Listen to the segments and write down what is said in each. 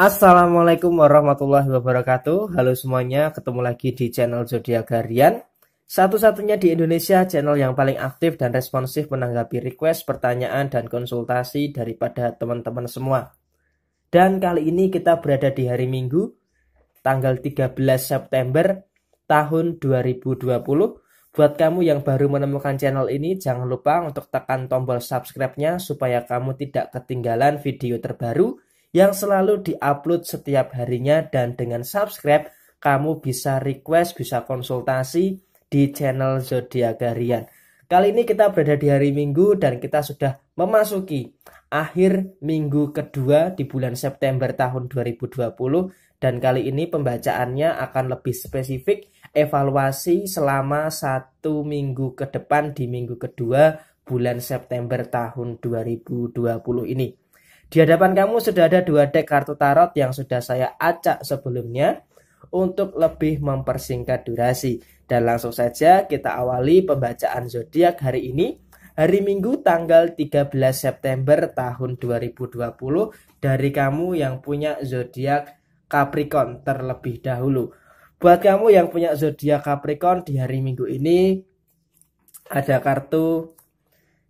Assalamualaikum warahmatullahi wabarakatuh. Halo semuanya, ketemu lagi di channel Zodiak Harian. Satu-satunya di Indonesia channel yang paling aktif dan responsif menanggapi request, pertanyaan, dan konsultasi daripada teman-teman semua. Dan kali ini kita berada di hari Minggu, tanggal 13 September tahun 2020. Buat kamu yang baru menemukan channel ini, jangan lupa untuk tekan tombol subscribe-nya supaya kamu tidak ketinggalan video terbaru yang selalu diupload setiap harinya dan dengan subscribe kamu bisa request, bisa konsultasi di channel Zodiakarian. Kali ini kita berada di hari Minggu dan kita sudah memasuki akhir minggu kedua di bulan September tahun 2020 dan kali ini pembacaannya akan lebih spesifik evaluasi selama satu minggu ke depan di minggu kedua bulan September tahun 2020 ini. Di hadapan kamu sudah ada dua dek kartu tarot yang sudah saya acak sebelumnya untuk lebih mempersingkat durasi. Dan langsung saja kita awali pembacaan zodiak hari ini. Hari Minggu tanggal 13 September tahun 2020 dari kamu yang punya zodiak Capricorn terlebih dahulu. Buat kamu yang punya zodiak Capricorn di hari Minggu ini ada kartu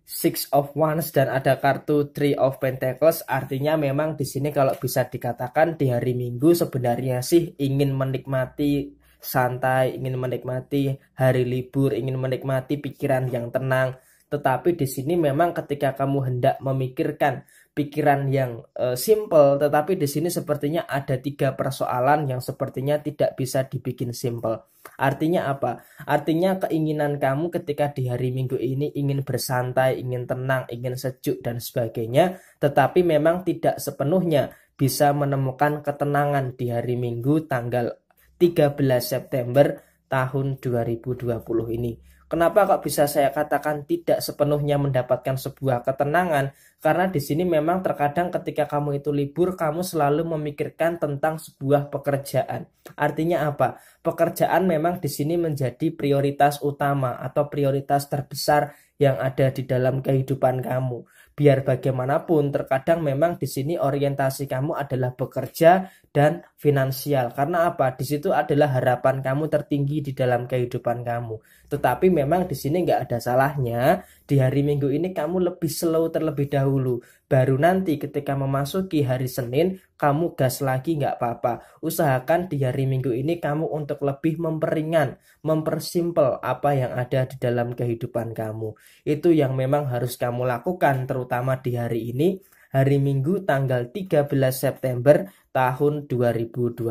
Six of Wands dan ada kartu Three of Pentacles artinya memang di sini kalau bisa dikatakan di hari Minggu sebenarnya sih ingin menikmati santai, ingin menikmati hari libur, ingin menikmati pikiran yang tenang. Tetapi di sini memang ketika kamu hendak memikirkan pikiran yang uh, simple, tetapi di sini sepertinya ada tiga persoalan yang sepertinya tidak bisa dibikin simple. Artinya apa? Artinya keinginan kamu ketika di hari Minggu ini ingin bersantai, ingin tenang, ingin sejuk dan sebagainya, tetapi memang tidak sepenuhnya bisa menemukan ketenangan di hari Minggu tanggal 13 September tahun 2020 ini. Kenapa kok bisa saya katakan tidak sepenuhnya mendapatkan sebuah ketenangan? Karena di sini memang terkadang ketika kamu itu libur, kamu selalu memikirkan tentang sebuah pekerjaan. Artinya apa? Pekerjaan memang di sini menjadi prioritas utama atau prioritas terbesar yang ada di dalam kehidupan kamu biar bagaimanapun terkadang memang di sini orientasi kamu adalah bekerja dan finansial. Karena apa? Di situ adalah harapan kamu tertinggi di dalam kehidupan kamu. Tetapi memang di sini nggak ada salahnya di hari Minggu ini kamu lebih slow terlebih dahulu. Baru nanti ketika memasuki hari Senin, kamu gas lagi nggak apa-apa. Usahakan di hari Minggu ini kamu untuk lebih memperingan, mempersimpel apa yang ada di dalam kehidupan kamu. Itu yang memang harus kamu lakukan terutama di hari ini hari Minggu tanggal 13 September tahun 2020.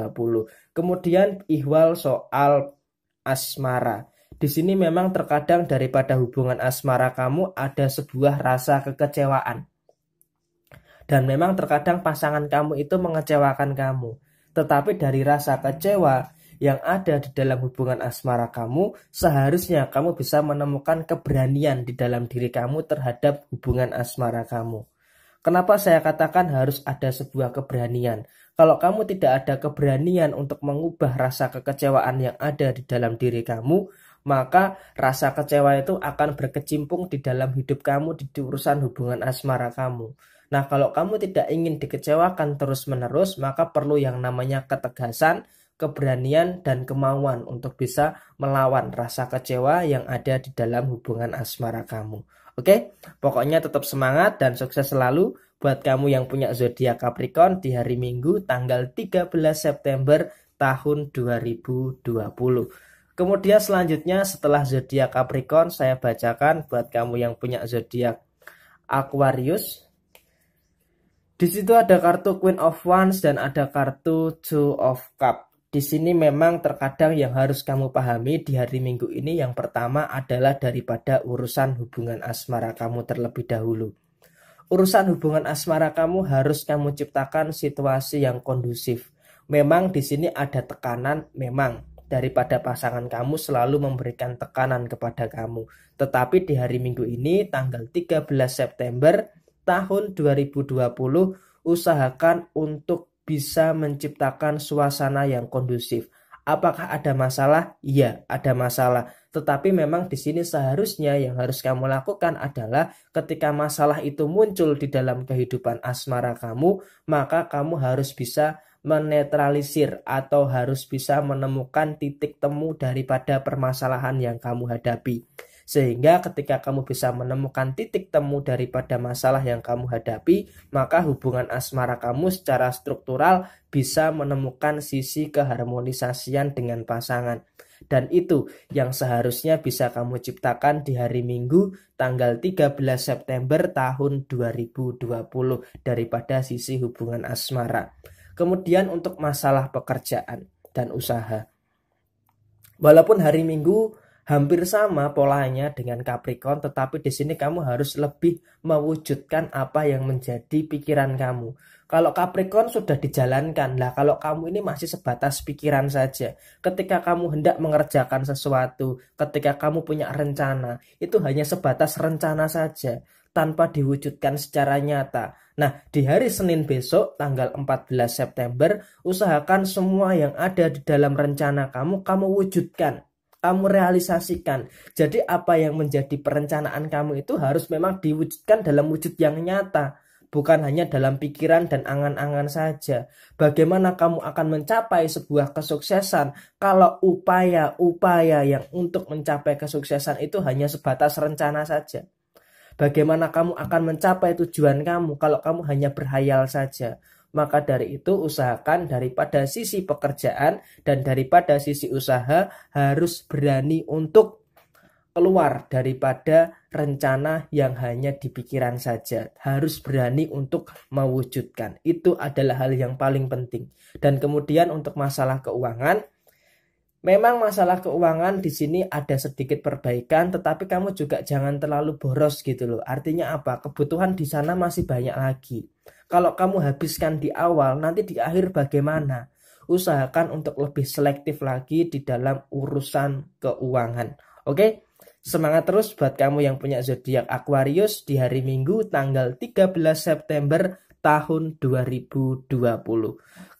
Kemudian ihwal soal asmara. Di sini memang terkadang daripada hubungan asmara kamu ada sebuah rasa kekecewaan. Dan memang terkadang pasangan kamu itu mengecewakan kamu. Tetapi dari rasa kecewa yang ada di dalam hubungan asmara kamu, seharusnya kamu bisa menemukan keberanian di dalam diri kamu terhadap hubungan asmara kamu. Kenapa saya katakan harus ada sebuah keberanian? Kalau kamu tidak ada keberanian untuk mengubah rasa kekecewaan yang ada di dalam diri kamu, maka rasa kecewa itu akan berkecimpung di dalam hidup kamu di urusan hubungan asmara kamu. Nah, kalau kamu tidak ingin dikecewakan terus-menerus, maka perlu yang namanya ketegasan, keberanian, dan kemauan untuk bisa melawan rasa kecewa yang ada di dalam hubungan asmara kamu. Oke, pokoknya tetap semangat dan sukses selalu buat kamu yang punya zodiak Capricorn di hari Minggu tanggal 13 September tahun 2020. Kemudian selanjutnya setelah zodiak Capricorn saya bacakan buat kamu yang punya zodiak Aquarius di situ ada kartu Queen of Wands dan ada kartu Two of Cup. Di sini memang terkadang yang harus kamu pahami di hari Minggu ini yang pertama adalah daripada urusan hubungan asmara kamu terlebih dahulu. Urusan hubungan asmara kamu harus kamu ciptakan situasi yang kondusif. Memang di sini ada tekanan, memang daripada pasangan kamu selalu memberikan tekanan kepada kamu. Tetapi di hari Minggu ini tanggal 13 September tahun 2020 usahakan untuk bisa menciptakan suasana yang kondusif. Apakah ada masalah? Iya, ada masalah. Tetapi memang di sini seharusnya yang harus kamu lakukan adalah ketika masalah itu muncul di dalam kehidupan asmara kamu, maka kamu harus bisa menetralisir atau harus bisa menemukan titik temu daripada permasalahan yang kamu hadapi. Sehingga ketika kamu bisa menemukan titik temu daripada masalah yang kamu hadapi, maka hubungan asmara kamu secara struktural bisa menemukan sisi keharmonisasian dengan pasangan. Dan itu yang seharusnya bisa kamu ciptakan di hari Minggu tanggal 13 September tahun 2020 daripada sisi hubungan asmara. Kemudian untuk masalah pekerjaan dan usaha. Walaupun hari Minggu hampir sama polanya dengan Capricorn, tetapi di sini kamu harus lebih mewujudkan apa yang menjadi pikiran kamu. Kalau Capricorn sudah dijalankan, lah kalau kamu ini masih sebatas pikiran saja. Ketika kamu hendak mengerjakan sesuatu, ketika kamu punya rencana, itu hanya sebatas rencana saja tanpa diwujudkan secara nyata. Nah, di hari Senin besok, tanggal 14 September, usahakan semua yang ada di dalam rencana kamu, kamu wujudkan kamu realisasikan. Jadi apa yang menjadi perencanaan kamu itu harus memang diwujudkan dalam wujud yang nyata, bukan hanya dalam pikiran dan angan-angan saja. Bagaimana kamu akan mencapai sebuah kesuksesan kalau upaya-upaya yang untuk mencapai kesuksesan itu hanya sebatas rencana saja? Bagaimana kamu akan mencapai tujuan kamu kalau kamu hanya berhayal saja? Maka dari itu usahakan daripada sisi pekerjaan dan daripada sisi usaha harus berani untuk keluar daripada rencana yang hanya di pikiran saja. Harus berani untuk mewujudkan. Itu adalah hal yang paling penting. Dan kemudian untuk masalah keuangan, memang masalah keuangan di sini ada sedikit perbaikan, tetapi kamu juga jangan terlalu boros gitu loh. Artinya apa? Kebutuhan di sana masih banyak lagi. Kalau kamu habiskan di awal, nanti di akhir bagaimana? Usahakan untuk lebih selektif lagi di dalam urusan keuangan. Oke? Semangat terus buat kamu yang punya zodiak Aquarius di hari Minggu tanggal 13 September tahun 2020.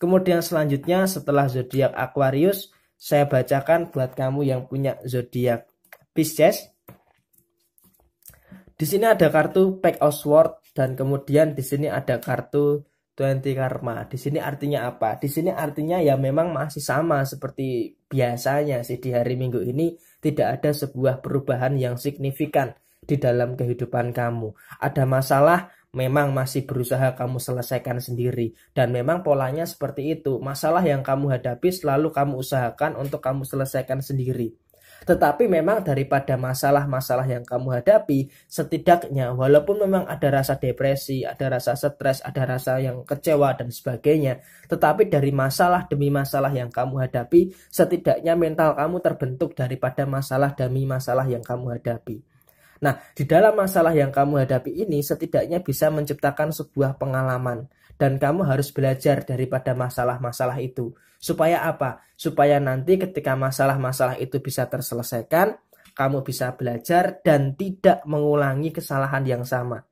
Kemudian selanjutnya setelah zodiak Aquarius, saya bacakan buat kamu yang punya zodiak Pisces. Di sini ada kartu Pack of Swords dan kemudian di sini ada kartu 20 karma. Di sini artinya apa? Di sini artinya ya memang masih sama seperti biasanya sih di hari Minggu ini tidak ada sebuah perubahan yang signifikan di dalam kehidupan kamu. Ada masalah memang masih berusaha kamu selesaikan sendiri dan memang polanya seperti itu. Masalah yang kamu hadapi selalu kamu usahakan untuk kamu selesaikan sendiri. Tetapi memang daripada masalah-masalah yang kamu hadapi, setidaknya walaupun memang ada rasa depresi, ada rasa stres, ada rasa yang kecewa dan sebagainya, tetapi dari masalah demi masalah yang kamu hadapi, setidaknya mental kamu terbentuk daripada masalah demi masalah yang kamu hadapi. Nah, di dalam masalah yang kamu hadapi ini setidaknya bisa menciptakan sebuah pengalaman dan kamu harus belajar daripada masalah-masalah itu. Supaya apa? Supaya nanti ketika masalah-masalah itu bisa terselesaikan, kamu bisa belajar dan tidak mengulangi kesalahan yang sama.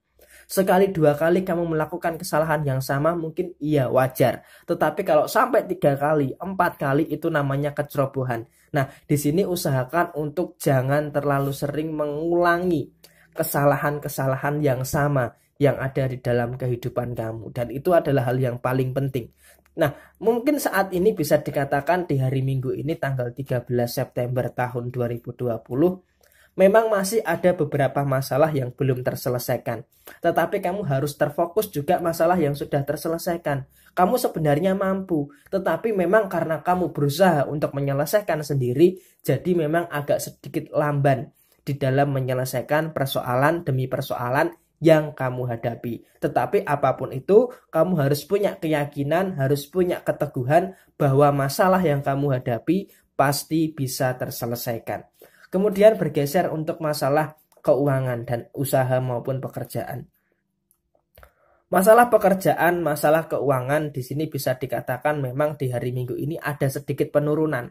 Sekali dua kali kamu melakukan kesalahan yang sama mungkin iya wajar. Tetapi kalau sampai tiga kali, empat kali itu namanya kecerobohan. Nah, di sini usahakan untuk jangan terlalu sering mengulangi kesalahan-kesalahan yang sama yang ada di dalam kehidupan kamu dan itu adalah hal yang paling penting. Nah, mungkin saat ini bisa dikatakan di hari Minggu ini tanggal 13 September tahun 2020 memang masih ada beberapa masalah yang belum terselesaikan. Tetapi kamu harus terfokus juga masalah yang sudah terselesaikan. Kamu sebenarnya mampu, tetapi memang karena kamu berusaha untuk menyelesaikan sendiri, jadi memang agak sedikit lamban di dalam menyelesaikan persoalan demi persoalan yang kamu hadapi. Tetapi apapun itu, kamu harus punya keyakinan, harus punya keteguhan bahwa masalah yang kamu hadapi pasti bisa terselesaikan. Kemudian bergeser untuk masalah keuangan dan usaha maupun pekerjaan. Masalah pekerjaan, masalah keuangan di sini bisa dikatakan memang di hari Minggu ini ada sedikit penurunan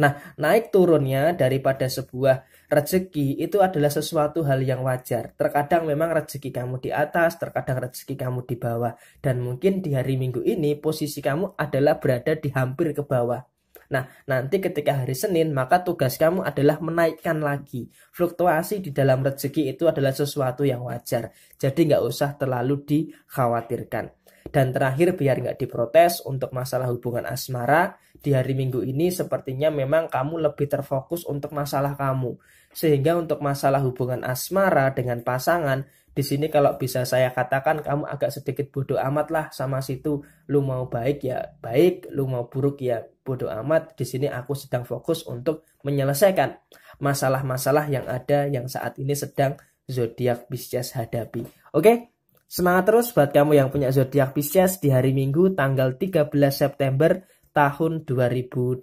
Nah, naik turunnya daripada sebuah rezeki itu adalah sesuatu hal yang wajar. Terkadang memang rezeki kamu di atas, terkadang rezeki kamu di bawah. Dan mungkin di hari Minggu ini posisi kamu adalah berada di hampir ke bawah. Nah, nanti ketika hari Senin, maka tugas kamu adalah menaikkan lagi. Fluktuasi di dalam rezeki itu adalah sesuatu yang wajar. Jadi nggak usah terlalu dikhawatirkan. Dan terakhir biar nggak diprotes untuk masalah hubungan asmara, di hari Minggu ini sepertinya memang kamu lebih terfokus untuk masalah kamu. Sehingga untuk masalah hubungan asmara dengan pasangan, di sini kalau bisa saya katakan kamu agak sedikit bodoh amat lah sama situ. Lu mau baik ya baik, lu mau buruk ya bodoh amat. Di sini aku sedang fokus untuk menyelesaikan masalah-masalah yang ada yang saat ini sedang zodiak Pisces hadapi. Oke? Okay? Semangat terus buat kamu yang punya zodiak Pisces di hari Minggu tanggal 13 September tahun 2020.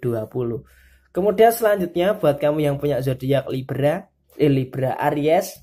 Kemudian selanjutnya buat kamu yang punya zodiak Libra, eh, Libra Aries.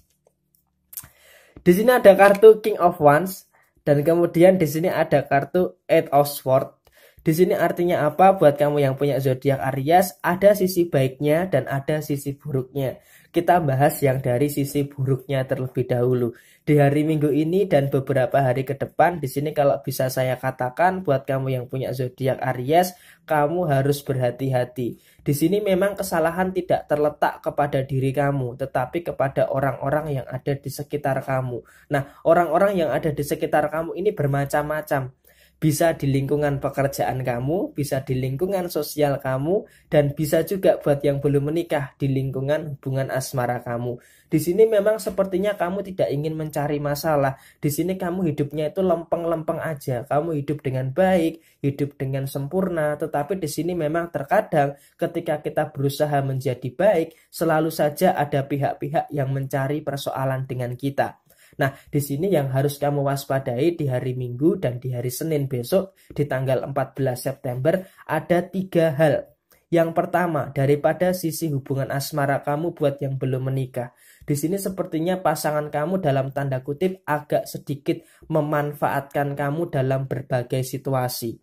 Di sini ada kartu King of Wands dan kemudian di sini ada kartu Eight of Swords. Di sini artinya apa buat kamu yang punya zodiak Aries? Ada sisi baiknya dan ada sisi buruknya. Kita bahas yang dari sisi buruknya terlebih dahulu. Di hari Minggu ini dan beberapa hari ke depan, di sini kalau bisa saya katakan buat kamu yang punya zodiak Aries, kamu harus berhati-hati. Di sini memang kesalahan tidak terletak kepada diri kamu, tetapi kepada orang-orang yang ada di sekitar kamu. Nah, orang-orang yang ada di sekitar kamu ini bermacam-macam bisa di lingkungan pekerjaan kamu, bisa di lingkungan sosial kamu, dan bisa juga buat yang belum menikah di lingkungan hubungan asmara kamu. Di sini memang sepertinya kamu tidak ingin mencari masalah. Di sini kamu hidupnya itu lempeng-lempeng aja. Kamu hidup dengan baik, hidup dengan sempurna, tetapi di sini memang terkadang ketika kita berusaha menjadi baik, selalu saja ada pihak-pihak yang mencari persoalan dengan kita. Nah, di sini yang harus kamu waspadai di hari Minggu dan di hari Senin besok di tanggal 14 September ada tiga hal. Yang pertama, daripada sisi hubungan asmara kamu buat yang belum menikah. Di sini sepertinya pasangan kamu dalam tanda kutip agak sedikit memanfaatkan kamu dalam berbagai situasi.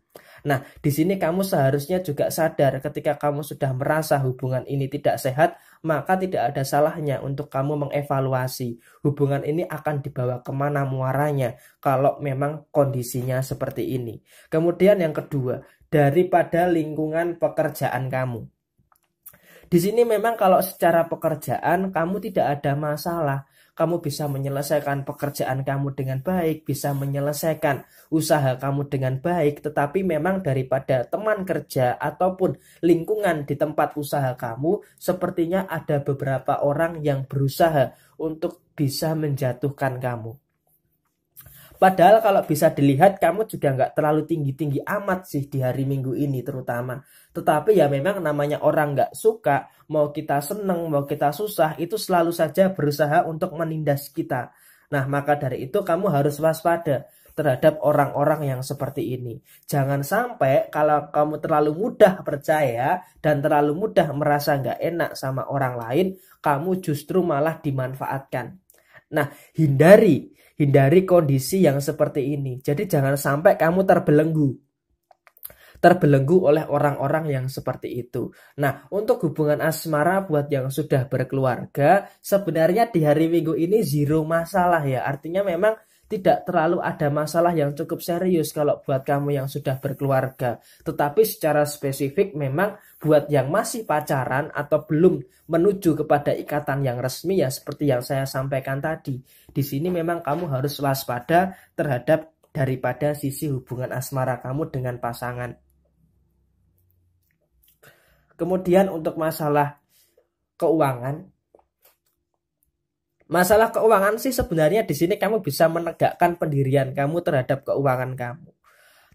Nah, di sini kamu seharusnya juga sadar ketika kamu sudah merasa hubungan ini tidak sehat, maka tidak ada salahnya untuk kamu mengevaluasi hubungan ini akan dibawa kemana muaranya kalau memang kondisinya seperti ini. Kemudian yang kedua, daripada lingkungan pekerjaan kamu. Di sini memang kalau secara pekerjaan kamu tidak ada masalah, kamu bisa menyelesaikan pekerjaan kamu dengan baik, bisa menyelesaikan usaha kamu dengan baik, tetapi memang daripada teman kerja ataupun lingkungan di tempat usaha kamu, sepertinya ada beberapa orang yang berusaha untuk bisa menjatuhkan kamu. Padahal kalau bisa dilihat kamu juga nggak terlalu tinggi-tinggi amat sih di hari minggu ini terutama. Tetapi ya memang namanya orang nggak suka mau kita senang, mau kita susah, itu selalu saja berusaha untuk menindas kita. Nah, maka dari itu kamu harus waspada terhadap orang-orang yang seperti ini. Jangan sampai kalau kamu terlalu mudah percaya dan terlalu mudah merasa nggak enak sama orang lain, kamu justru malah dimanfaatkan. Nah, hindari, hindari kondisi yang seperti ini. Jadi jangan sampai kamu terbelenggu terbelenggu oleh orang-orang yang seperti itu. Nah, untuk hubungan asmara buat yang sudah berkeluarga, sebenarnya di hari Minggu ini zero masalah ya. Artinya memang tidak terlalu ada masalah yang cukup serius kalau buat kamu yang sudah berkeluarga. Tetapi secara spesifik memang buat yang masih pacaran atau belum menuju kepada ikatan yang resmi ya seperti yang saya sampaikan tadi. Di sini memang kamu harus waspada terhadap daripada sisi hubungan asmara kamu dengan pasangan. Kemudian untuk masalah keuangan, masalah keuangan sih sebenarnya di sini kamu bisa menegakkan pendirian kamu terhadap keuangan kamu.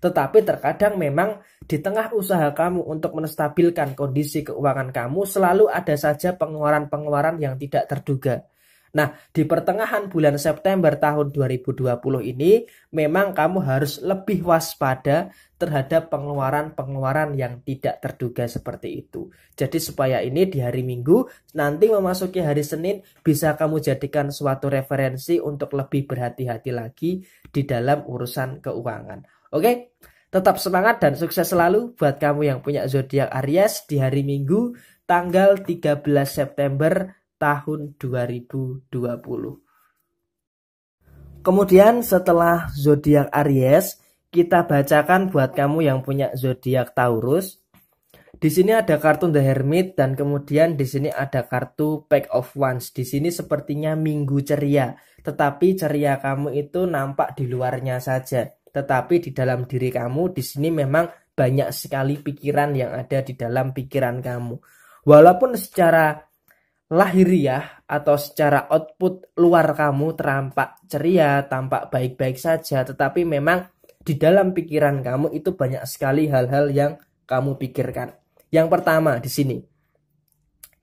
Tetapi terkadang memang di tengah usaha kamu untuk menstabilkan kondisi keuangan kamu selalu ada saja pengeluaran-pengeluaran yang tidak terduga. Nah, di pertengahan bulan September tahun 2020 ini memang kamu harus lebih waspada terhadap pengeluaran-pengeluaran yang tidak terduga seperti itu. Jadi supaya ini di hari Minggu nanti memasuki hari Senin bisa kamu jadikan suatu referensi untuk lebih berhati-hati lagi di dalam urusan keuangan. Oke? Tetap semangat dan sukses selalu buat kamu yang punya zodiak Aries di hari Minggu tanggal 13 September tahun 2020. Kemudian setelah zodiak Aries, kita bacakan buat kamu yang punya zodiak Taurus. Di sini ada kartu The Hermit dan kemudian di sini ada kartu Pack of Wands. Di sini sepertinya minggu ceria, tetapi ceria kamu itu nampak di luarnya saja. Tetapi di dalam diri kamu di sini memang banyak sekali pikiran yang ada di dalam pikiran kamu. Walaupun secara lahiriah atau secara output luar kamu terampak ceria, tampak baik-baik saja, tetapi memang di dalam pikiran kamu itu banyak sekali hal-hal yang kamu pikirkan. Yang pertama di sini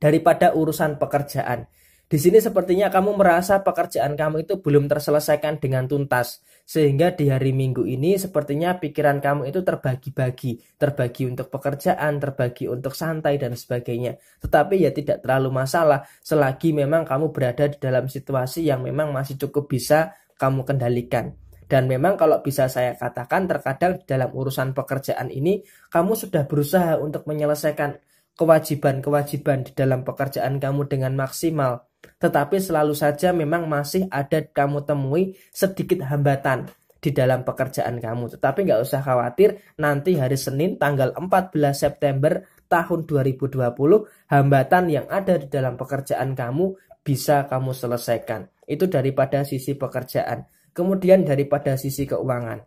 daripada urusan pekerjaan. Di sini sepertinya kamu merasa pekerjaan kamu itu belum terselesaikan dengan tuntas, sehingga di hari Minggu ini sepertinya pikiran kamu itu terbagi-bagi, terbagi untuk pekerjaan, terbagi untuk santai dan sebagainya. Tetapi ya tidak terlalu masalah selagi memang kamu berada di dalam situasi yang memang masih cukup bisa kamu kendalikan. Dan memang kalau bisa saya katakan terkadang dalam urusan pekerjaan ini kamu sudah berusaha untuk menyelesaikan kewajiban-kewajiban di dalam pekerjaan kamu dengan maksimal. Tetapi selalu saja memang masih ada kamu temui sedikit hambatan di dalam pekerjaan kamu. Tetapi nggak usah khawatir, nanti hari Senin tanggal 14 September tahun 2020, hambatan yang ada di dalam pekerjaan kamu bisa kamu selesaikan. Itu daripada sisi pekerjaan. Kemudian daripada sisi keuangan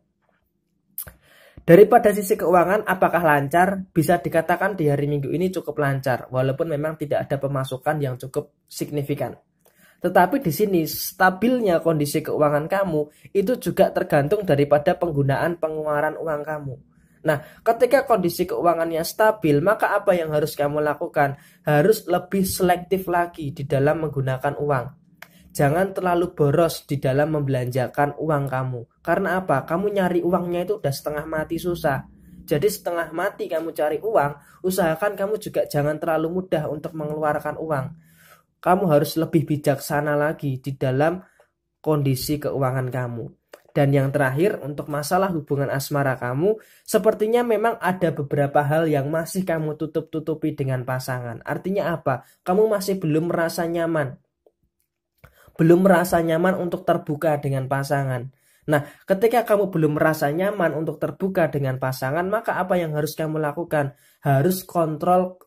Daripada sisi keuangan, apakah lancar? Bisa dikatakan di hari Minggu ini cukup lancar, walaupun memang tidak ada pemasukan yang cukup signifikan. Tetapi di sini stabilnya kondisi keuangan kamu itu juga tergantung daripada penggunaan pengeluaran uang kamu. Nah, ketika kondisi keuangannya stabil, maka apa yang harus kamu lakukan? Harus lebih selektif lagi di dalam menggunakan uang. Jangan terlalu boros di dalam membelanjakan uang kamu. Karena apa? Kamu nyari uangnya itu udah setengah mati susah. Jadi setengah mati kamu cari uang, usahakan kamu juga jangan terlalu mudah untuk mengeluarkan uang. Kamu harus lebih bijaksana lagi di dalam kondisi keuangan kamu. Dan yang terakhir, untuk masalah hubungan asmara kamu, sepertinya memang ada beberapa hal yang masih kamu tutup-tutupi dengan pasangan. Artinya apa? Kamu masih belum merasa nyaman belum merasa nyaman untuk terbuka dengan pasangan. Nah, ketika kamu belum merasa nyaman untuk terbuka dengan pasangan, maka apa yang harus kamu lakukan? Harus kontrol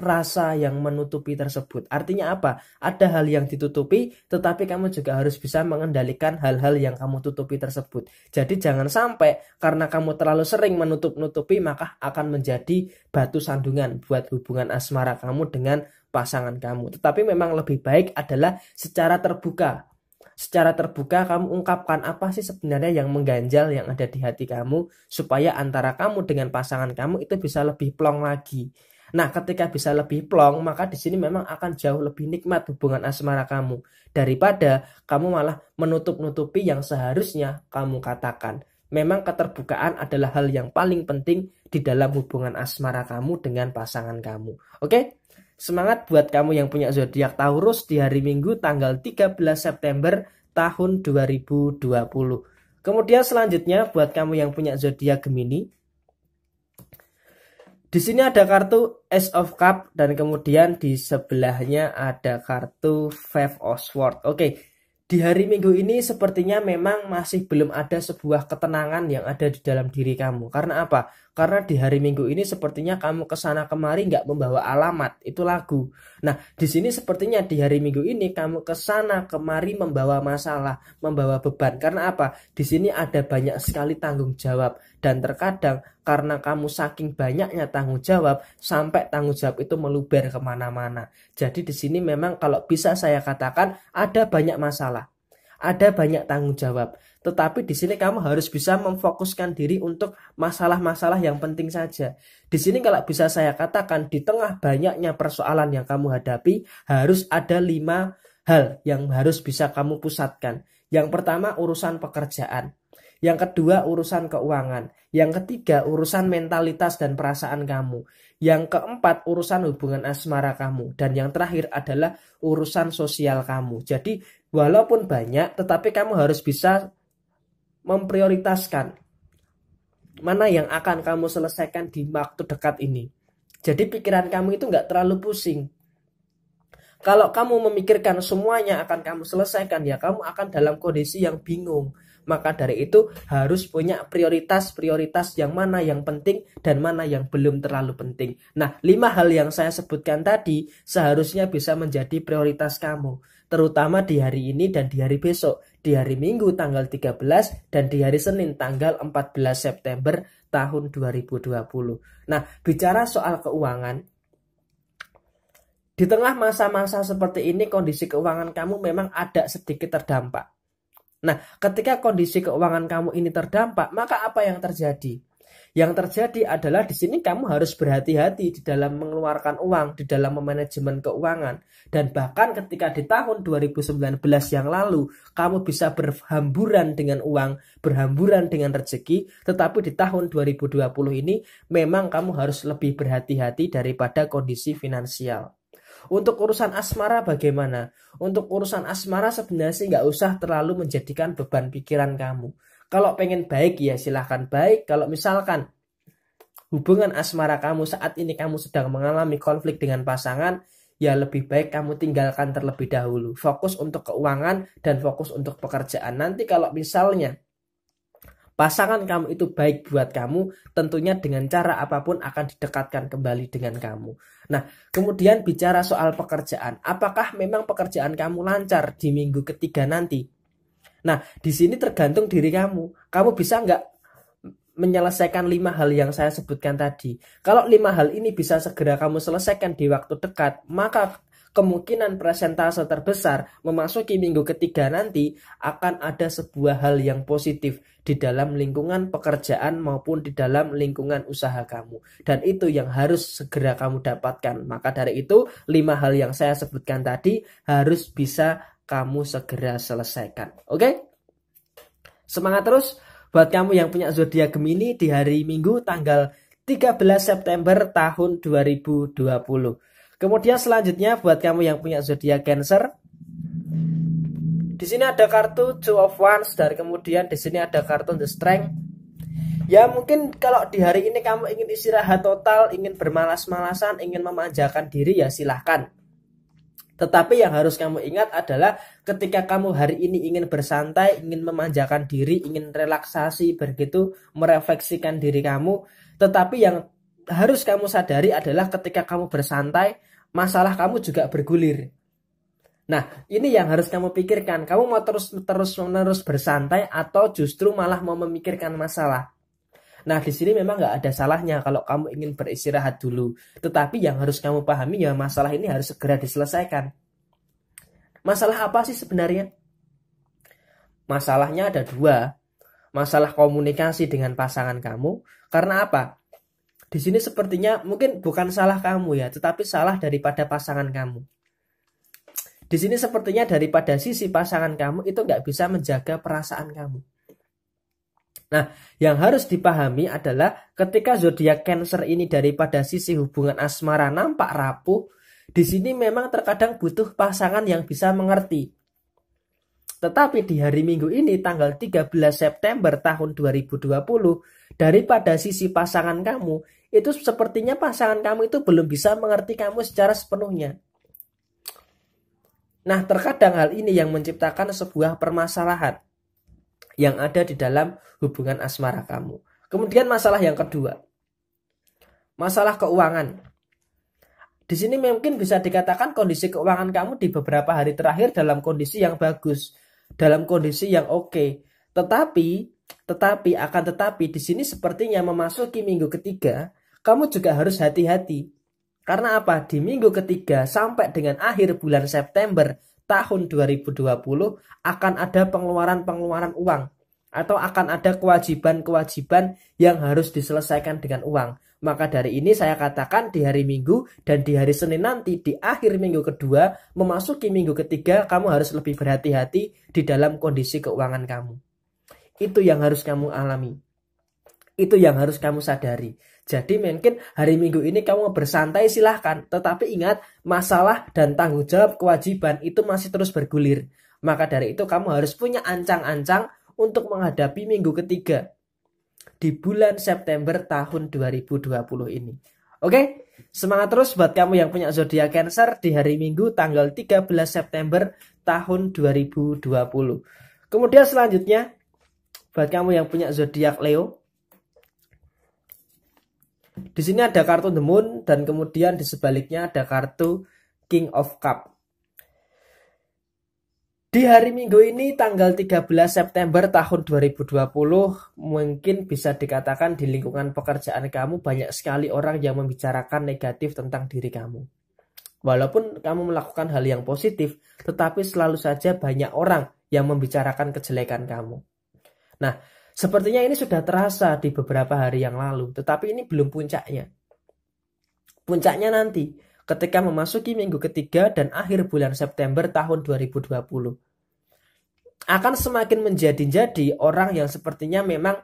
rasa yang menutupi tersebut. Artinya apa? Ada hal yang ditutupi, tetapi kamu juga harus bisa mengendalikan hal-hal yang kamu tutupi tersebut. Jadi jangan sampai karena kamu terlalu sering menutup-nutupi, maka akan menjadi batu sandungan buat hubungan asmara kamu dengan pasangan kamu. Tetapi memang lebih baik adalah secara terbuka. Secara terbuka kamu ungkapkan apa sih sebenarnya yang mengganjal yang ada di hati kamu supaya antara kamu dengan pasangan kamu itu bisa lebih plong lagi. Nah, ketika bisa lebih plong, maka di sini memang akan jauh lebih nikmat hubungan asmara kamu daripada kamu malah menutup-nutupi yang seharusnya kamu katakan. Memang keterbukaan adalah hal yang paling penting di dalam hubungan asmara kamu dengan pasangan kamu. Oke? Okay? Semangat buat kamu yang punya zodiak Taurus di hari Minggu tanggal 13 September tahun 2020. Kemudian selanjutnya buat kamu yang punya zodiak Gemini. Di sini ada kartu Ace of Cup dan kemudian di sebelahnya ada kartu Five of Sword. Oke, di hari Minggu ini sepertinya memang masih belum ada sebuah ketenangan yang ada di dalam diri kamu. Karena apa? karena di hari Minggu ini sepertinya kamu kesana kemari nggak membawa alamat itu lagu. Nah di sini sepertinya di hari Minggu ini kamu kesana kemari membawa masalah, membawa beban. Karena apa? Di sini ada banyak sekali tanggung jawab dan terkadang karena kamu saking banyaknya tanggung jawab sampai tanggung jawab itu meluber kemana-mana. Jadi di sini memang kalau bisa saya katakan ada banyak masalah, ada banyak tanggung jawab. Tetapi di sini kamu harus bisa memfokuskan diri untuk masalah-masalah yang penting saja. Di sini kalau bisa saya katakan di tengah banyaknya persoalan yang kamu hadapi harus ada lima hal yang harus bisa kamu pusatkan. Yang pertama urusan pekerjaan. Yang kedua urusan keuangan. Yang ketiga urusan mentalitas dan perasaan kamu. Yang keempat urusan hubungan asmara kamu. Dan yang terakhir adalah urusan sosial kamu. Jadi walaupun banyak tetapi kamu harus bisa memprioritaskan mana yang akan kamu selesaikan di waktu dekat ini. Jadi pikiran kamu itu nggak terlalu pusing. Kalau kamu memikirkan semuanya akan kamu selesaikan, ya kamu akan dalam kondisi yang bingung. Maka dari itu harus punya prioritas-prioritas yang mana yang penting dan mana yang belum terlalu penting. Nah, lima hal yang saya sebutkan tadi seharusnya bisa menjadi prioritas kamu. Terutama di hari ini dan di hari besok di hari Minggu tanggal 13 dan di hari Senin tanggal 14 September tahun 2020. Nah, bicara soal keuangan, di tengah masa-masa seperti ini kondisi keuangan kamu memang ada sedikit terdampak. Nah, ketika kondisi keuangan kamu ini terdampak, maka apa yang terjadi? Yang terjadi adalah di sini kamu harus berhati-hati di dalam mengeluarkan uang, di dalam memanajemen keuangan. Dan bahkan ketika di tahun 2019 yang lalu, kamu bisa berhamburan dengan uang, berhamburan dengan rezeki, tetapi di tahun 2020 ini memang kamu harus lebih berhati-hati daripada kondisi finansial. Untuk urusan asmara bagaimana? Untuk urusan asmara sebenarnya sih nggak usah terlalu menjadikan beban pikiran kamu. Kalau pengen baik ya silahkan baik. Kalau misalkan hubungan asmara kamu saat ini kamu sedang mengalami konflik dengan pasangan, ya lebih baik kamu tinggalkan terlebih dahulu. Fokus untuk keuangan dan fokus untuk pekerjaan. Nanti kalau misalnya pasangan kamu itu baik buat kamu, tentunya dengan cara apapun akan didekatkan kembali dengan kamu. Nah, kemudian bicara soal pekerjaan, apakah memang pekerjaan kamu lancar di minggu ketiga nanti? Nah, di sini tergantung diri kamu. Kamu bisa nggak menyelesaikan lima hal yang saya sebutkan tadi. Kalau lima hal ini bisa segera kamu selesaikan di waktu dekat, maka kemungkinan presentase terbesar memasuki minggu ketiga nanti akan ada sebuah hal yang positif di dalam lingkungan pekerjaan maupun di dalam lingkungan usaha kamu dan itu yang harus segera kamu dapatkan maka dari itu lima hal yang saya sebutkan tadi harus bisa kamu segera selesaikan. Oke? Semangat terus buat kamu yang punya zodiak Gemini di hari Minggu tanggal 13 September tahun 2020. Kemudian selanjutnya buat kamu yang punya zodiak Cancer di sini ada kartu Two of Wands dan kemudian di sini ada kartu The Strength. Ya mungkin kalau di hari ini kamu ingin istirahat total, ingin bermalas-malasan, ingin memanjakan diri ya silahkan tetapi yang harus kamu ingat adalah ketika kamu hari ini ingin bersantai, ingin memanjakan diri, ingin relaksasi, begitu merefleksikan diri kamu. Tetapi yang harus kamu sadari adalah ketika kamu bersantai, masalah kamu juga bergulir. Nah, ini yang harus kamu pikirkan. Kamu mau terus terus menerus bersantai atau justru malah mau memikirkan masalah? Nah, di sini memang nggak ada salahnya kalau kamu ingin beristirahat dulu. Tetapi yang harus kamu pahami ya masalah ini harus segera diselesaikan. Masalah apa sih sebenarnya? Masalahnya ada dua. Masalah komunikasi dengan pasangan kamu. Karena apa? Di sini sepertinya mungkin bukan salah kamu ya, tetapi salah daripada pasangan kamu. Di sini sepertinya daripada sisi pasangan kamu itu nggak bisa menjaga perasaan kamu Nah, yang harus dipahami adalah ketika zodiak Cancer ini daripada sisi hubungan asmara nampak rapuh, di sini memang terkadang butuh pasangan yang bisa mengerti. Tetapi di hari Minggu ini tanggal 13 September tahun 2020, daripada sisi pasangan kamu, itu sepertinya pasangan kamu itu belum bisa mengerti kamu secara sepenuhnya. Nah, terkadang hal ini yang menciptakan sebuah permasalahan yang ada di dalam hubungan asmara kamu. Kemudian masalah yang kedua. Masalah keuangan. Di sini mungkin bisa dikatakan kondisi keuangan kamu di beberapa hari terakhir dalam kondisi yang bagus, dalam kondisi yang oke. Okay. Tetapi, tetapi akan tetapi di sini sepertinya memasuki minggu ketiga, kamu juga harus hati-hati. Karena apa? Di minggu ketiga sampai dengan akhir bulan September, tahun 2020 akan ada pengeluaran-pengeluaran uang atau akan ada kewajiban-kewajiban yang harus diselesaikan dengan uang. Maka dari ini saya katakan di hari Minggu dan di hari Senin nanti di akhir minggu kedua memasuki minggu ketiga kamu harus lebih berhati-hati di dalam kondisi keuangan kamu. Itu yang harus kamu alami. Itu yang harus kamu sadari. Jadi mungkin hari Minggu ini kamu bersantai silahkan, tetapi ingat masalah dan tanggung jawab kewajiban itu masih terus bergulir. Maka dari itu kamu harus punya ancang-ancang untuk menghadapi minggu ketiga di bulan September tahun 2020 ini. Oke, semangat terus buat kamu yang punya zodiak Cancer di hari Minggu tanggal 13 September tahun 2020. Kemudian selanjutnya buat kamu yang punya zodiak Leo di sini ada kartu The Moon dan kemudian di sebaliknya ada kartu King of Cup. Di hari Minggu ini tanggal 13 September tahun 2020 mungkin bisa dikatakan di lingkungan pekerjaan kamu banyak sekali orang yang membicarakan negatif tentang diri kamu. Walaupun kamu melakukan hal yang positif, tetapi selalu saja banyak orang yang membicarakan kejelekan kamu. Nah, Sepertinya ini sudah terasa di beberapa hari yang lalu, tetapi ini belum puncaknya. Puncaknya nanti ketika memasuki minggu ketiga dan akhir bulan September tahun 2020. Akan semakin menjadi-jadi orang yang sepertinya memang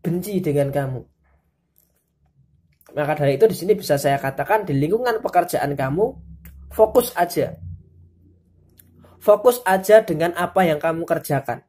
benci dengan kamu. Maka dari itu di sini bisa saya katakan di lingkungan pekerjaan kamu fokus aja. Fokus aja dengan apa yang kamu kerjakan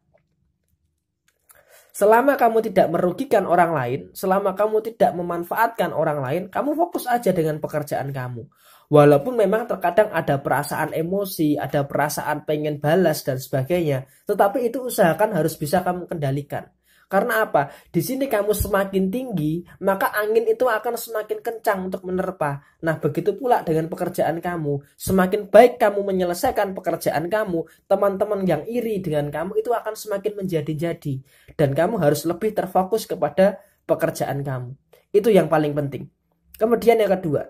Selama kamu tidak merugikan orang lain, selama kamu tidak memanfaatkan orang lain, kamu fokus aja dengan pekerjaan kamu. Walaupun memang terkadang ada perasaan emosi, ada perasaan pengen balas dan sebagainya, tetapi itu usahakan harus bisa kamu kendalikan. Karena apa? Di sini kamu semakin tinggi, maka angin itu akan semakin kencang untuk menerpa. Nah, begitu pula dengan pekerjaan kamu. Semakin baik kamu menyelesaikan pekerjaan kamu, teman-teman yang iri dengan kamu itu akan semakin menjadi-jadi. Dan kamu harus lebih terfokus kepada pekerjaan kamu. Itu yang paling penting. Kemudian yang kedua,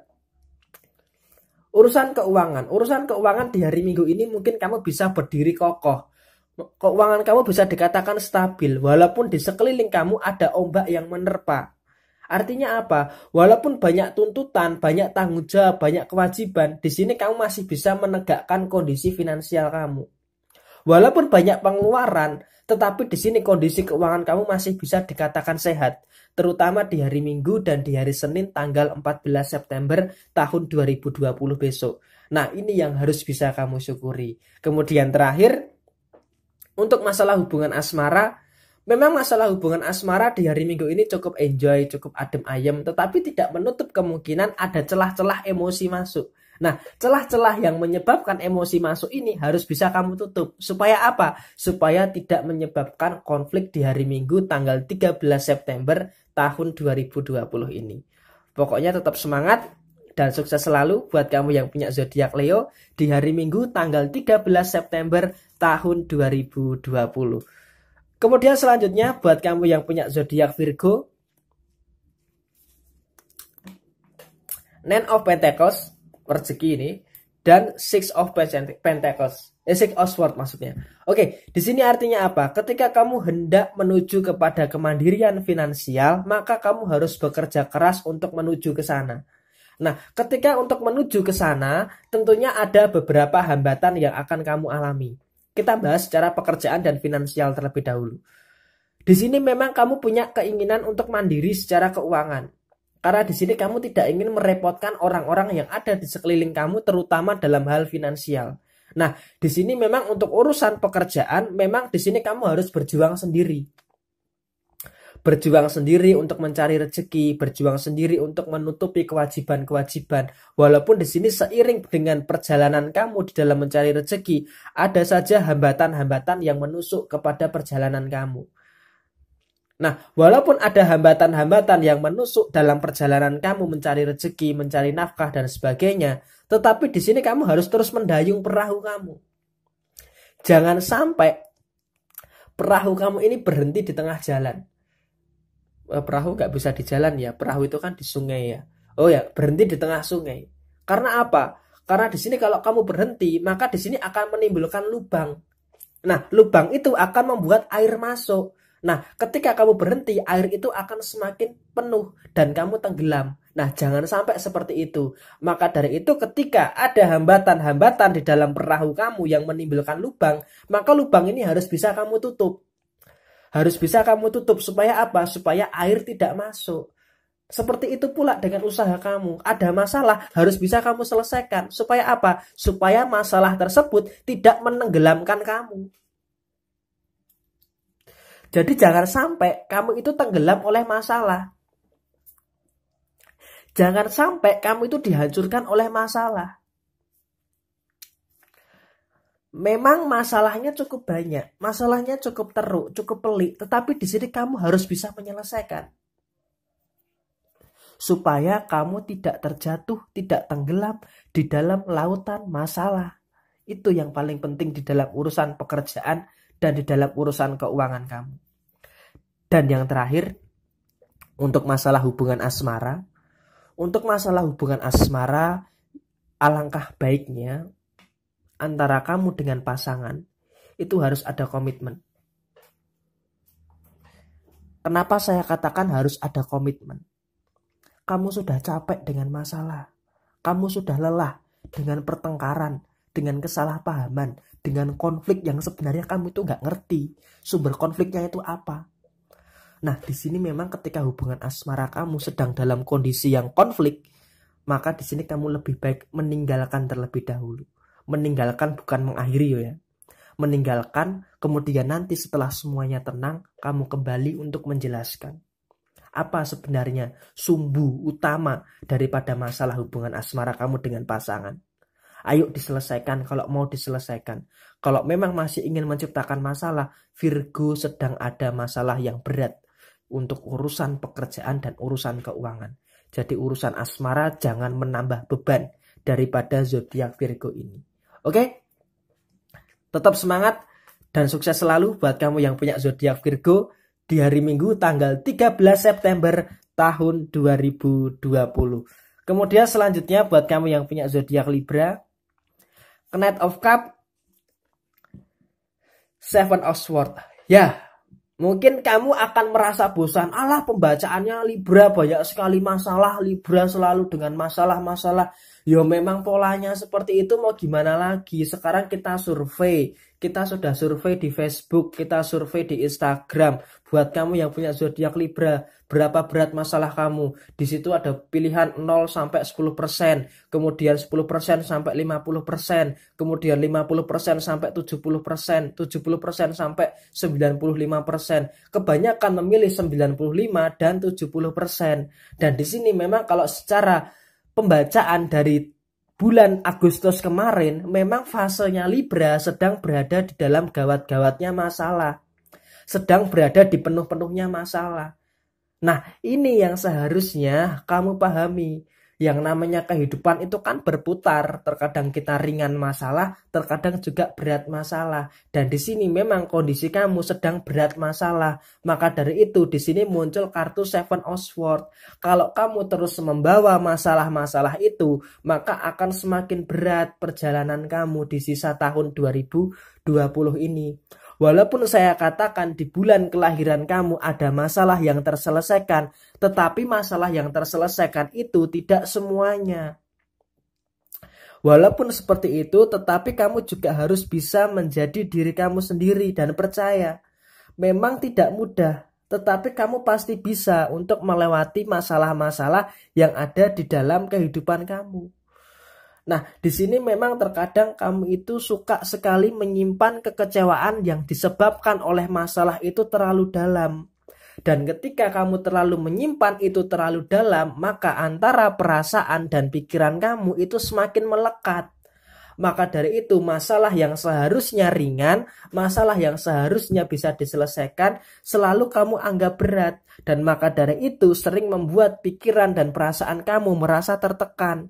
urusan keuangan. Urusan keuangan di hari Minggu ini mungkin kamu bisa berdiri kokoh keuangan kamu bisa dikatakan stabil walaupun di sekeliling kamu ada ombak yang menerpa. Artinya apa? Walaupun banyak tuntutan, banyak tanggung jawab, banyak kewajiban, di sini kamu masih bisa menegakkan kondisi finansial kamu. Walaupun banyak pengeluaran, tetapi di sini kondisi keuangan kamu masih bisa dikatakan sehat, terutama di hari Minggu dan di hari Senin tanggal 14 September tahun 2020 besok. Nah, ini yang harus bisa kamu syukuri. Kemudian terakhir, untuk masalah hubungan asmara, memang masalah hubungan asmara di hari Minggu ini cukup enjoy, cukup adem ayem, tetapi tidak menutup kemungkinan ada celah-celah emosi masuk. Nah, celah-celah yang menyebabkan emosi masuk ini harus bisa kamu tutup. Supaya apa? Supaya tidak menyebabkan konflik di hari Minggu tanggal 13 September tahun 2020 ini. Pokoknya tetap semangat, dan sukses selalu buat kamu yang punya zodiak Leo di hari Minggu tanggal 13 September tahun 2020. Kemudian selanjutnya buat kamu yang punya zodiak Virgo Nine of Pentacles rezeki ini dan Six of Pentacles eh, Six of Swords maksudnya. Oke, di sini artinya apa? Ketika kamu hendak menuju kepada kemandirian finansial, maka kamu harus bekerja keras untuk menuju ke sana. Nah, ketika untuk menuju ke sana, tentunya ada beberapa hambatan yang akan kamu alami. Kita bahas secara pekerjaan dan finansial terlebih dahulu. Di sini memang kamu punya keinginan untuk mandiri secara keuangan. Karena di sini kamu tidak ingin merepotkan orang-orang yang ada di sekeliling kamu terutama dalam hal finansial. Nah, di sini memang untuk urusan pekerjaan memang di sini kamu harus berjuang sendiri berjuang sendiri untuk mencari rezeki, berjuang sendiri untuk menutupi kewajiban-kewajiban. Walaupun di sini seiring dengan perjalanan kamu di dalam mencari rezeki, ada saja hambatan-hambatan yang menusuk kepada perjalanan kamu. Nah, walaupun ada hambatan-hambatan yang menusuk dalam perjalanan kamu mencari rezeki, mencari nafkah dan sebagainya, tetapi di sini kamu harus terus mendayung perahu kamu. Jangan sampai perahu kamu ini berhenti di tengah jalan Eh, perahu nggak bisa di jalan ya perahu itu kan di sungai ya oh ya berhenti di tengah sungai karena apa karena di sini kalau kamu berhenti maka di sini akan menimbulkan lubang nah lubang itu akan membuat air masuk nah ketika kamu berhenti air itu akan semakin penuh dan kamu tenggelam nah jangan sampai seperti itu maka dari itu ketika ada hambatan-hambatan di dalam perahu kamu yang menimbulkan lubang maka lubang ini harus bisa kamu tutup harus bisa kamu tutup supaya apa? Supaya air tidak masuk. Seperti itu pula dengan usaha kamu. Ada masalah harus bisa kamu selesaikan. Supaya apa? Supaya masalah tersebut tidak menenggelamkan kamu. Jadi jangan sampai kamu itu tenggelam oleh masalah. Jangan sampai kamu itu dihancurkan oleh masalah. Memang masalahnya cukup banyak, masalahnya cukup teruk, cukup pelik, tetapi di sini kamu harus bisa menyelesaikan. Supaya kamu tidak terjatuh, tidak tenggelam di dalam lautan masalah. Itu yang paling penting di dalam urusan pekerjaan dan di dalam urusan keuangan kamu. Dan yang terakhir, untuk masalah hubungan asmara, untuk masalah hubungan asmara, alangkah baiknya antara kamu dengan pasangan itu harus ada komitmen. Kenapa saya katakan harus ada komitmen? Kamu sudah capek dengan masalah. Kamu sudah lelah dengan pertengkaran, dengan kesalahpahaman, dengan konflik yang sebenarnya kamu itu nggak ngerti sumber konfliknya itu apa. Nah, di sini memang ketika hubungan asmara kamu sedang dalam kondisi yang konflik, maka di sini kamu lebih baik meninggalkan terlebih dahulu meninggalkan bukan mengakhiri ya meninggalkan kemudian nanti setelah semuanya tenang kamu kembali untuk menjelaskan apa sebenarnya sumbu utama daripada masalah hubungan asmara kamu dengan pasangan ayo diselesaikan kalau mau diselesaikan kalau memang masih ingin menciptakan masalah Virgo sedang ada masalah yang berat untuk urusan pekerjaan dan urusan keuangan jadi urusan asmara jangan menambah beban daripada zodiak Virgo ini Oke? Tetap semangat dan sukses selalu buat kamu yang punya zodiak Virgo di hari Minggu tanggal 13 September tahun 2020. Kemudian selanjutnya buat kamu yang punya zodiak Libra, Knight of Cup, Seven of Swords, Ya, Mungkin kamu akan merasa bosan. Allah pembacaannya Libra banyak sekali masalah. Libra selalu dengan masalah-masalah. Ya memang polanya seperti itu mau gimana lagi. Sekarang kita survei. Kita sudah survei di Facebook. Kita survei di Instagram. Buat kamu yang punya zodiak Libra berapa berat masalah kamu. Di situ ada pilihan 0 sampai 10%, persen kemudian 10% persen sampai 50%, persen kemudian 50% persen sampai 70%, persen 70% persen sampai 95%. persen Kebanyakan memilih 95 dan 70%. persen Dan di sini memang kalau secara pembacaan dari bulan Agustus kemarin memang fasenya Libra sedang berada di dalam gawat-gawatnya masalah. Sedang berada di penuh-penuhnya masalah. Nah, ini yang seharusnya kamu pahami. Yang namanya kehidupan itu kan berputar. Terkadang kita ringan masalah, terkadang juga berat masalah. Dan di sini memang kondisi kamu sedang berat masalah. Maka dari itu di sini muncul kartu Seven of Swords. Kalau kamu terus membawa masalah-masalah itu, maka akan semakin berat perjalanan kamu di sisa tahun 2020 ini. Walaupun saya katakan di bulan kelahiran kamu ada masalah yang terselesaikan, tetapi masalah yang terselesaikan itu tidak semuanya. Walaupun seperti itu, tetapi kamu juga harus bisa menjadi diri kamu sendiri dan percaya. Memang tidak mudah, tetapi kamu pasti bisa untuk melewati masalah-masalah yang ada di dalam kehidupan kamu. Nah, di sini memang terkadang kamu itu suka sekali menyimpan kekecewaan yang disebabkan oleh masalah itu terlalu dalam. Dan ketika kamu terlalu menyimpan itu terlalu dalam, maka antara perasaan dan pikiran kamu itu semakin melekat. Maka dari itu masalah yang seharusnya ringan, masalah yang seharusnya bisa diselesaikan selalu kamu anggap berat dan maka dari itu sering membuat pikiran dan perasaan kamu merasa tertekan.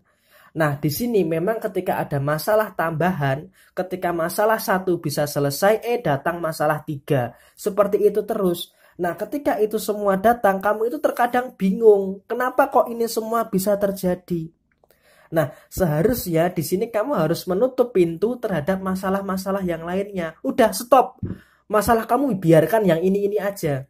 Nah, di sini memang ketika ada masalah tambahan, ketika masalah satu bisa selesai, eh datang masalah tiga. Seperti itu terus. Nah, ketika itu semua datang, kamu itu terkadang bingung. Kenapa kok ini semua bisa terjadi? Nah, seharusnya di sini kamu harus menutup pintu terhadap masalah-masalah yang lainnya. Udah stop. Masalah kamu biarkan yang ini-ini aja.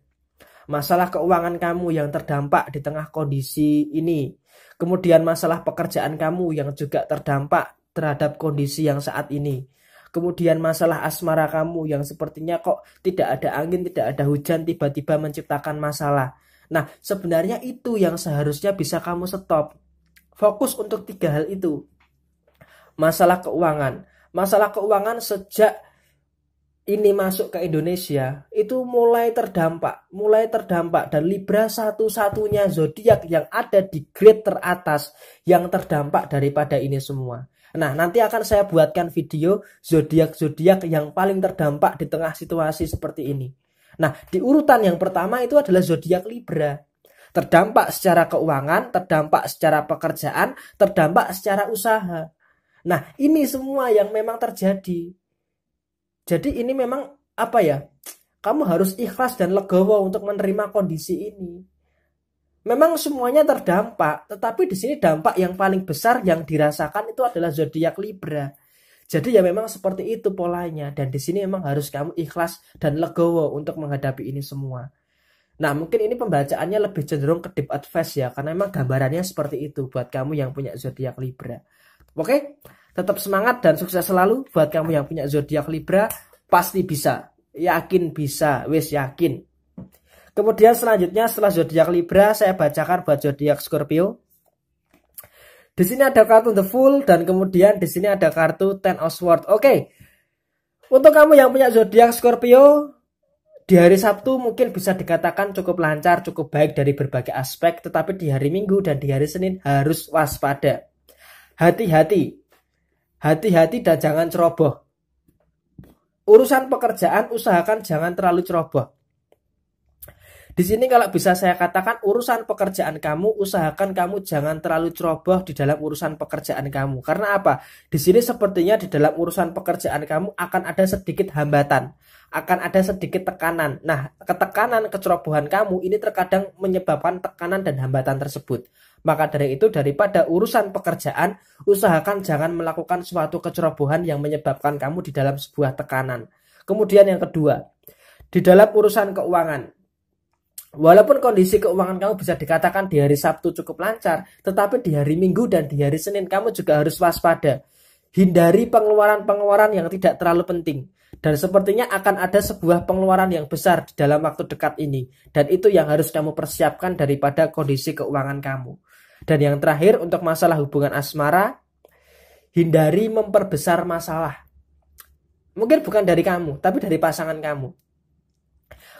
Masalah keuangan kamu yang terdampak di tengah kondisi ini Kemudian masalah pekerjaan kamu yang juga terdampak terhadap kondisi yang saat ini. Kemudian masalah asmara kamu yang sepertinya kok tidak ada angin, tidak ada hujan, tiba-tiba menciptakan masalah. Nah, sebenarnya itu yang seharusnya bisa kamu stop. Fokus untuk tiga hal itu. Masalah keuangan. Masalah keuangan sejak ini masuk ke Indonesia itu mulai terdampak, mulai terdampak dan Libra satu-satunya zodiak yang ada di grade teratas yang terdampak daripada ini semua. Nah, nanti akan saya buatkan video zodiak-zodiak yang paling terdampak di tengah situasi seperti ini. Nah, di urutan yang pertama itu adalah zodiak Libra. Terdampak secara keuangan, terdampak secara pekerjaan, terdampak secara usaha. Nah, ini semua yang memang terjadi jadi ini memang apa ya? Kamu harus ikhlas dan legowo untuk menerima kondisi ini. Memang semuanya terdampak, tetapi di sini dampak yang paling besar yang dirasakan itu adalah zodiak Libra. Jadi ya memang seperti itu polanya dan di sini memang harus kamu ikhlas dan legowo untuk menghadapi ini semua. Nah mungkin ini pembacaannya lebih cenderung ke deep advice ya karena memang gambarannya seperti itu buat kamu yang punya zodiak Libra. Oke, Tetap semangat dan sukses selalu buat kamu yang punya zodiak Libra, pasti bisa. Yakin bisa, wis yakin. Kemudian selanjutnya setelah zodiak Libra, saya bacakan buat zodiak Scorpio. Di sini ada kartu The Fool dan kemudian di sini ada kartu Ten of Swords. Oke. Okay. Untuk kamu yang punya zodiak Scorpio, di hari Sabtu mungkin bisa dikatakan cukup lancar, cukup baik dari berbagai aspek, tetapi di hari Minggu dan di hari Senin harus waspada. Hati-hati, Hati-hati dan jangan ceroboh. Urusan pekerjaan usahakan jangan terlalu ceroboh. Di sini kalau bisa saya katakan urusan pekerjaan kamu usahakan kamu jangan terlalu ceroboh di dalam urusan pekerjaan kamu. Karena apa? Di sini sepertinya di dalam urusan pekerjaan kamu akan ada sedikit hambatan, akan ada sedikit tekanan. Nah, ketekanan kecerobohan kamu ini terkadang menyebabkan tekanan dan hambatan tersebut. Maka dari itu daripada urusan pekerjaan, usahakan jangan melakukan suatu kecerobohan yang menyebabkan kamu di dalam sebuah tekanan. Kemudian yang kedua, di dalam urusan keuangan. Walaupun kondisi keuangan kamu bisa dikatakan di hari Sabtu cukup lancar, tetapi di hari Minggu dan di hari Senin kamu juga harus waspada. Hindari pengeluaran-pengeluaran yang tidak terlalu penting. Dan sepertinya akan ada sebuah pengeluaran yang besar di dalam waktu dekat ini. Dan itu yang harus kamu persiapkan daripada kondisi keuangan kamu. Dan yang terakhir untuk masalah hubungan asmara, hindari memperbesar masalah. Mungkin bukan dari kamu, tapi dari pasangan kamu.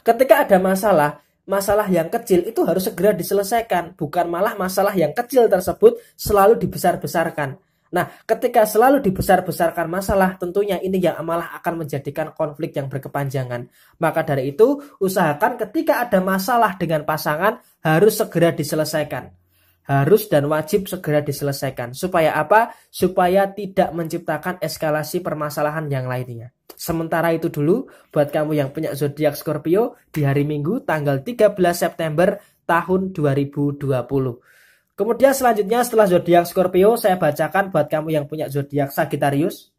Ketika ada masalah, masalah yang kecil itu harus segera diselesaikan, bukan malah masalah yang kecil tersebut selalu dibesar-besarkan. Nah, ketika selalu dibesar-besarkan masalah, tentunya ini yang malah akan menjadikan konflik yang berkepanjangan. Maka dari itu, usahakan ketika ada masalah dengan pasangan harus segera diselesaikan harus dan wajib segera diselesaikan. Supaya apa? Supaya tidak menciptakan eskalasi permasalahan yang lainnya. Sementara itu dulu, buat kamu yang punya zodiak Scorpio, di hari Minggu tanggal 13 September tahun 2020. Kemudian selanjutnya setelah zodiak Scorpio, saya bacakan buat kamu yang punya zodiak Sagittarius.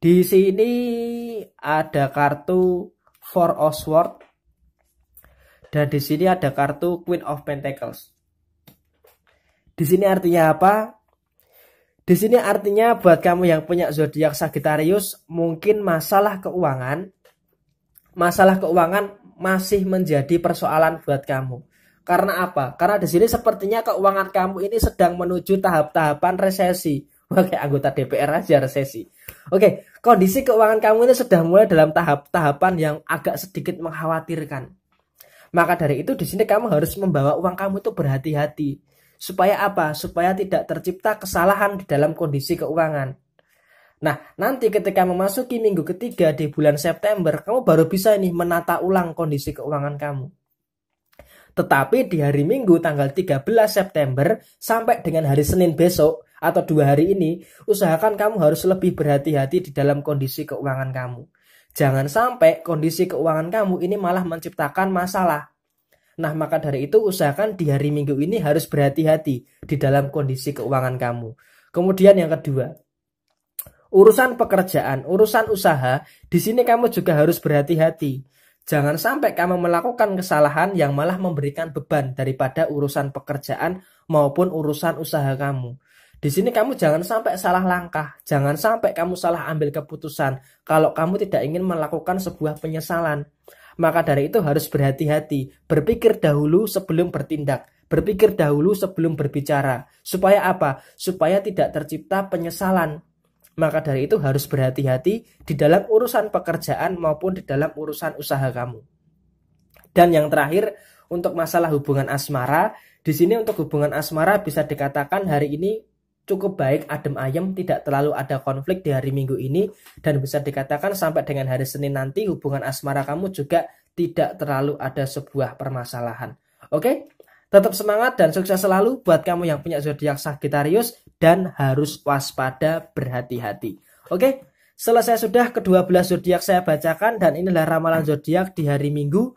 Di sini ada kartu Four of Swords dan di sini ada kartu Queen of Pentacles. Di sini artinya apa? Di sini artinya buat kamu yang punya zodiak Sagittarius, mungkin masalah keuangan, masalah keuangan masih menjadi persoalan buat kamu. Karena apa? Karena di sini sepertinya keuangan kamu ini sedang menuju tahap-tahapan resesi. Oke, anggota DPR aja resesi. Oke, kondisi keuangan kamu ini sudah mulai dalam tahap-tahapan yang agak sedikit mengkhawatirkan. Maka dari itu di sini kamu harus membawa uang kamu itu berhati-hati. Supaya apa? Supaya tidak tercipta kesalahan di dalam kondisi keuangan. Nah, nanti ketika memasuki minggu ketiga di bulan September, kamu baru bisa nih menata ulang kondisi keuangan kamu. Tetapi di hari Minggu tanggal 13 September sampai dengan hari Senin besok atau dua hari ini, usahakan kamu harus lebih berhati-hati di dalam kondisi keuangan kamu. Jangan sampai kondisi keuangan kamu ini malah menciptakan masalah. Nah, maka dari itu usahakan di hari Minggu ini harus berhati-hati di dalam kondisi keuangan kamu. Kemudian yang kedua, urusan pekerjaan, urusan usaha, di sini kamu juga harus berhati-hati. Jangan sampai kamu melakukan kesalahan yang malah memberikan beban daripada urusan pekerjaan maupun urusan usaha kamu. Di sini kamu jangan sampai salah langkah, jangan sampai kamu salah ambil keputusan kalau kamu tidak ingin melakukan sebuah penyesalan. Maka dari itu harus berhati-hati, berpikir dahulu sebelum bertindak, berpikir dahulu sebelum berbicara. Supaya apa? Supaya tidak tercipta penyesalan. Maka dari itu harus berhati-hati di dalam urusan pekerjaan maupun di dalam urusan usaha kamu. Dan yang terakhir, untuk masalah hubungan asmara, di sini untuk hubungan asmara bisa dikatakan hari ini cukup baik, adem ayem, tidak terlalu ada konflik di hari Minggu ini dan bisa dikatakan sampai dengan hari Senin nanti hubungan asmara kamu juga tidak terlalu ada sebuah permasalahan. Oke? Tetap semangat dan sukses selalu buat kamu yang punya zodiak Sagittarius dan harus waspada berhati-hati. Oke? Selesai sudah kedua belas zodiak saya bacakan dan inilah ramalan zodiak di hari Minggu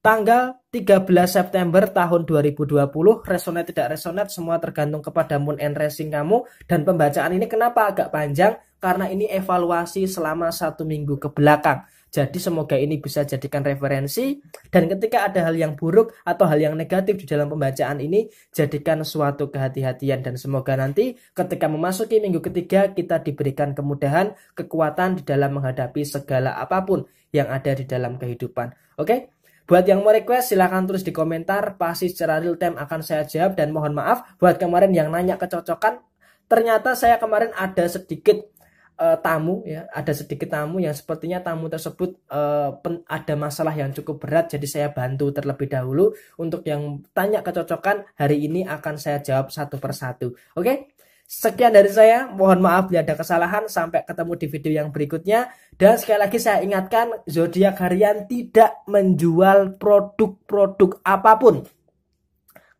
tanggal 13 September tahun 2020 resonate tidak resonate semua tergantung kepada moon and racing kamu dan pembacaan ini kenapa agak panjang karena ini evaluasi selama satu minggu ke belakang jadi semoga ini bisa jadikan referensi dan ketika ada hal yang buruk atau hal yang negatif di dalam pembacaan ini jadikan suatu kehati-hatian dan semoga nanti ketika memasuki minggu ketiga kita diberikan kemudahan kekuatan di dalam menghadapi segala apapun yang ada di dalam kehidupan oke okay? Buat yang mau request silahkan tulis di komentar, pasti secara real time akan saya jawab dan mohon maaf buat kemarin yang nanya kecocokan, ternyata saya kemarin ada sedikit uh, tamu ya, ada sedikit tamu yang sepertinya tamu tersebut uh, pen, ada masalah yang cukup berat jadi saya bantu terlebih dahulu untuk yang tanya kecocokan hari ini akan saya jawab satu persatu. Oke? Okay? Sekian dari saya, mohon maaf bila ada kesalahan, sampai ketemu di video yang berikutnya. Dan sekali lagi saya ingatkan, zodiak harian tidak menjual produk-produk apapun.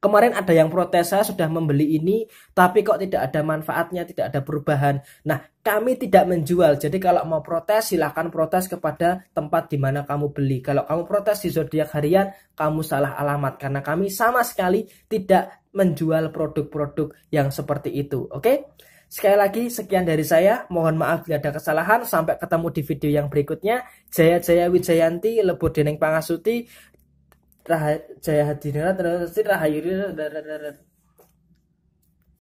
Kemarin ada yang protes saya sudah membeli ini, tapi kok tidak ada manfaatnya, tidak ada perubahan. Nah, kami tidak menjual. Jadi kalau mau protes, silahkan protes kepada tempat di mana kamu beli. Kalau kamu protes di zodiak harian, kamu salah alamat karena kami sama sekali tidak menjual produk-produk yang seperti itu. Oke? Okay? Sekali lagi, sekian dari saya. Mohon maaf bila ada kesalahan. Sampai ketemu di video yang berikutnya. Jaya Jaya Wijayanti, Lebur Dening Pangasuti, Raha, Jaya Hadinira, Rahayu,